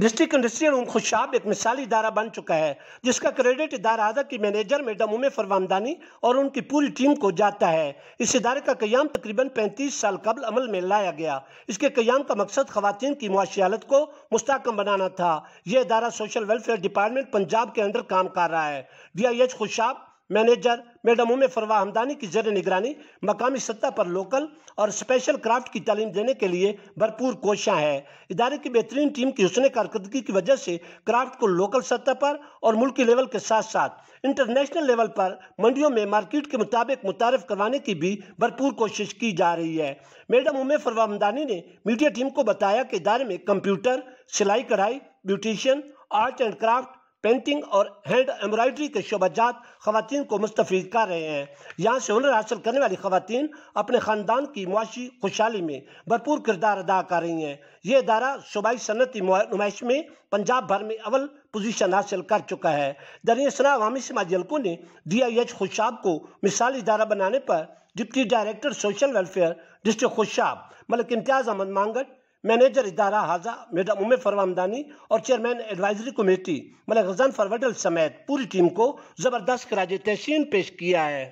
district industrial उन खुशाब एक मिसाली इदारा बन चुका है जिसका क्रेडिट इदारा आदा की मैनेजर मैडम उमे फरवामदानी और उनकी पूरी टीम को जाता है इस इदारे का क्याम तकरीबन पैंतीस साल कबल अमल में लाया गया इसके क्याम का मकसद खातन की मुआशी हालत को मुस्तकम बनाना था यह इदारा सोशल वेलफेयर डिपार्टमेंट पंजाब के अंडर काम कर रहा है D I H Khushab manager madam Ume Farwa Hamdani की जर निगरानी मकामी सतह पर लोकल और स्पेशल क्राफ्ट की तालीम देने के लिए भरपूर कोशिशें हैं इदारे की बेहतरीन टीम की हुसन कारकर्दगी की वजह से क्राफ्ट को लोकल सतह पर और मुल्की लेवल के साथ साथ इंटरनेशनल लेवल पर मंडियों में मार्केट के मुताबिक मुतारफ करवाने की भी भरपूर कोशिश की जा रही है मैडम उमे फरवा हमदानी ने मीडिया टीम को बताया कि इदारे में कंप्यूटर सिलाई कढ़ाई beautician art and craft painting और हैंड एम्ब्रॉयडरी के शोबाजात खातन को मुस्तफ़ कर रहे हैं यहाँ से हुनर हासिल करने वाली खातन अपने ख़ानदान की मुआशी खुशहाली में भरपूर किरदार अदा कर रही हैं ये अदारा सूबाई सनती नुमाइश में पंजाब भर में अव्वल पोजीशन हासिल कर चुका है दरियासना अवामी समाजी हल्कों ने डी आई एच खुशाब को मिसाल इदारा बनाने पर deputy director social welfare district Khushab Malik Imtiaz Ahmed Mangat manager इदारा हाजा मेडम उमे फरवामदानी और चेयरमैन एडवाइजरी कमेटी मलक गजान फरवटल समेत पूरी टीम को ज़बरदस्त खराज तहसीन पेश किया है